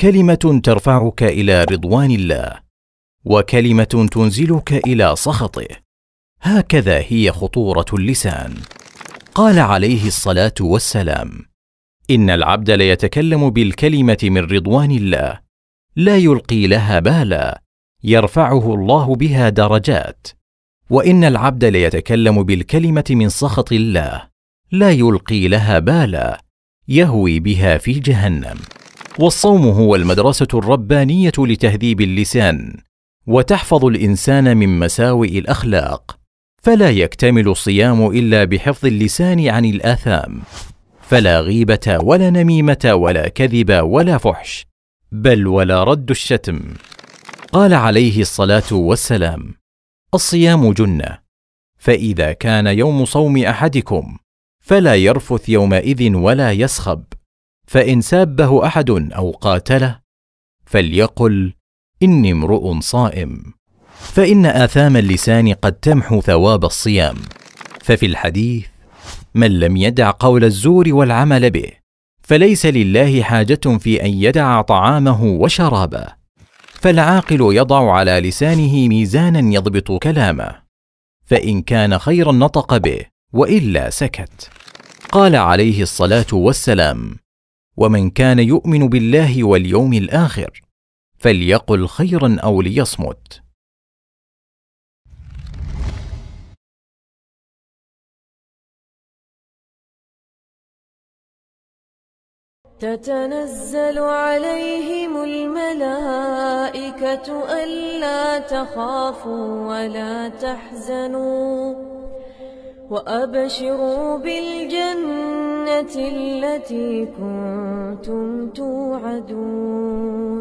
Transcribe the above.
كلمة ترفعك إلى رضوان الله، وكلمة تنزلك إلى سخطه. هكذا هي خطورة اللسان. قال عليه الصلاة والسلام: إن العبد ليتكلم بالكلمة من رضوان الله، لا يلقي لها بالا، يرفعه الله بها درجات. وإن العبد ليتكلم بالكلمة من سخط الله، لا يلقي لها بالا يهوي بها في جهنم والصوم هو المدرسه الربانيه لتهذيب اللسان وتحفظ الانسان من مساوئ الاخلاق فلا يكتمل الصيام الا بحفظ اللسان عن الاثام فلا غيبه ولا نميمه ولا كذب ولا فحش بل ولا رد الشتم قال عليه الصلاه والسلام الصيام جنه فاذا كان يوم صوم احدكم فلا يرفث يومئذ ولا يصخب فان سابه احد او قاتله فليقل اني امرؤ صائم فان اثام اللسان قد تمحو ثواب الصيام ففي الحديث من لم يدع قول الزور والعمل به فليس لله حاجه في ان يدع طعامه وشرابه فالعاقل يضع على لسانه ميزانا يضبط كلامه فان كان خيرا نطق به والا سكت قال عليه الصلاه والسلام ومن كان يؤمن بالله واليوم الاخر فليقل خيرا او ليصمت تتنزل عليهم الملائكة ألا تخافوا ولا تحزنوا وأبشروا بالجنة التي كنتم توعدون